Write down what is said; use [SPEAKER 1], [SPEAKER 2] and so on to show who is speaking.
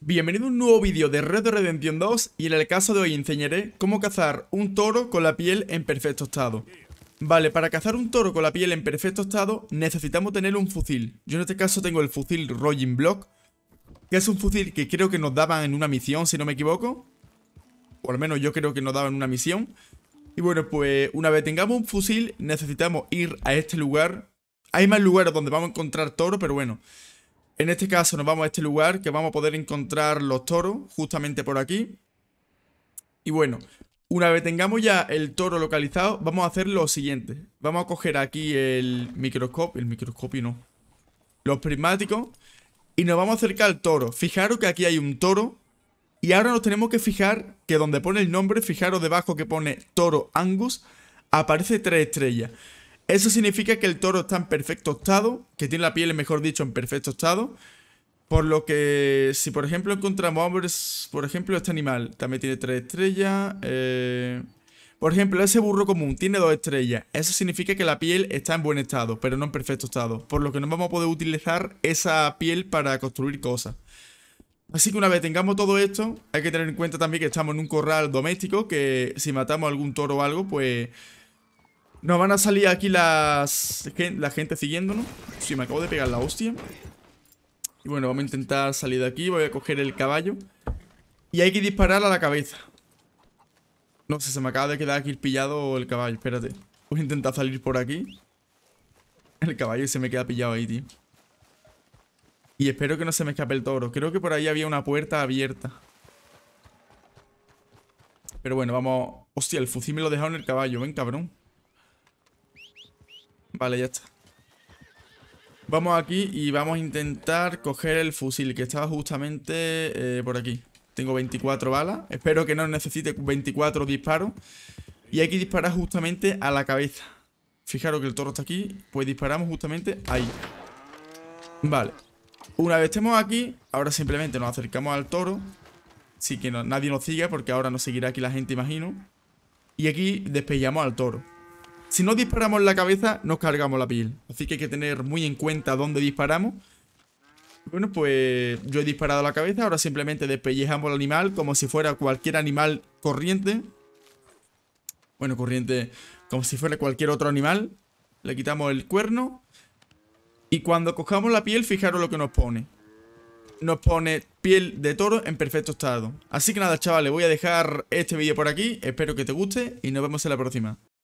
[SPEAKER 1] Bienvenido a un nuevo vídeo de Red de Redemption 2 y en el caso de hoy enseñaré cómo cazar un toro con la piel en perfecto estado. Vale, para cazar un toro con la piel en perfecto estado necesitamos tener un fusil. Yo en este caso tengo el fusil Rolling Block, que es un fusil que creo que nos daban en una misión si no me equivoco. O al menos yo creo que nos daban en una misión. Y bueno, pues una vez tengamos un fusil necesitamos ir a este lugar. Hay más lugares donde vamos a encontrar toro, pero bueno... En este caso nos vamos a este lugar que vamos a poder encontrar los toros justamente por aquí. Y bueno, una vez tengamos ya el toro localizado, vamos a hacer lo siguiente. Vamos a coger aquí el microscopio, el microscopio no, los prismáticos y nos vamos a acercar al toro. Fijaros que aquí hay un toro y ahora nos tenemos que fijar que donde pone el nombre, fijaros debajo que pone toro Angus, aparece tres estrellas. Eso significa que el toro está en perfecto estado, que tiene la piel, mejor dicho, en perfecto estado. Por lo que, si por ejemplo encontramos, por ejemplo, este animal también tiene tres estrellas. Eh, por ejemplo, ese burro común tiene dos estrellas. Eso significa que la piel está en buen estado, pero no en perfecto estado. Por lo que no vamos a poder utilizar esa piel para construir cosas. Así que una vez tengamos todo esto, hay que tener en cuenta también que estamos en un corral doméstico, que si matamos algún toro o algo, pues nos van a salir aquí las la gente siguiéndonos. Sí, me acabo de pegar la hostia. Y bueno, vamos a intentar salir de aquí. Voy a coger el caballo. Y hay que disparar a la cabeza. No sé, se me acaba de quedar aquí pillado el caballo. Espérate. Voy a intentar salir por aquí. El caballo se me queda pillado ahí, tío. Y espero que no se me escape el toro. Creo que por ahí había una puerta abierta. Pero bueno, vamos... Hostia, el fusil me lo dejaron en el caballo. Ven, cabrón. Vale, ya está. Vamos aquí y vamos a intentar coger el fusil que estaba justamente eh, por aquí. Tengo 24 balas. Espero que no necesite 24 disparos. Y hay que disparar justamente a la cabeza. Fijaros que el toro está aquí. Pues disparamos justamente ahí. Vale. Una vez estemos aquí, ahora simplemente nos acercamos al toro. Así que nadie nos siga porque ahora nos seguirá aquí la gente, imagino. Y aquí despellamos al toro. Si no disparamos la cabeza, nos cargamos la piel. Así que hay que tener muy en cuenta dónde disparamos. Bueno, pues yo he disparado la cabeza, ahora simplemente despellejamos al animal como si fuera cualquier animal corriente. Bueno, corriente, como si fuera cualquier otro animal. Le quitamos el cuerno. Y cuando cojamos la piel, fijaros lo que nos pone. Nos pone piel de toro en perfecto estado. Así que nada, chavales, voy a dejar este vídeo por aquí. Espero que te guste y nos vemos en la próxima.